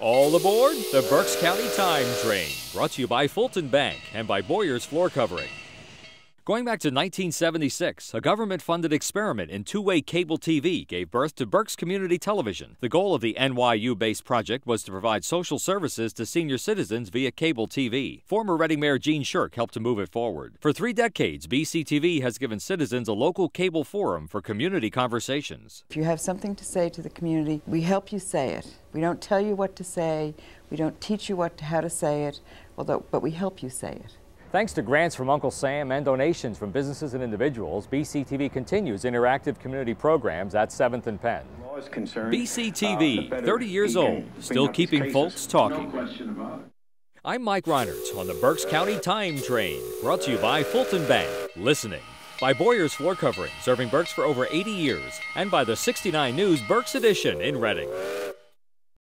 All aboard the Berks County Time Train, brought to you by Fulton Bank and by Boyer's Floor Covering. Going back to 1976, a government funded experiment in two way cable TV gave birth to Berks Community Television. The goal of the NYU based project was to provide social services to senior citizens via cable TV. Former Reading Mayor Gene Shirk helped to move it forward. For three decades, BCTV has given citizens a local cable forum for community conversations. If you have something to say to the community, we help you say it. We don't tell you what to say, we don't teach you what, how to say it, although, but we help you say it. Thanks to grants from Uncle Sam and donations from businesses and individuals, BCTV continues interactive community programs at 7th and Penn. BCTV, uh, 30 years old, still keeping folks talking. No I'm Mike Reinert on the Berks County Time Train, brought to you by Fulton Bank. Listening by Boyer's Floor Covering, serving Berks for over 80 years, and by the 69 News Berks Edition in Reading.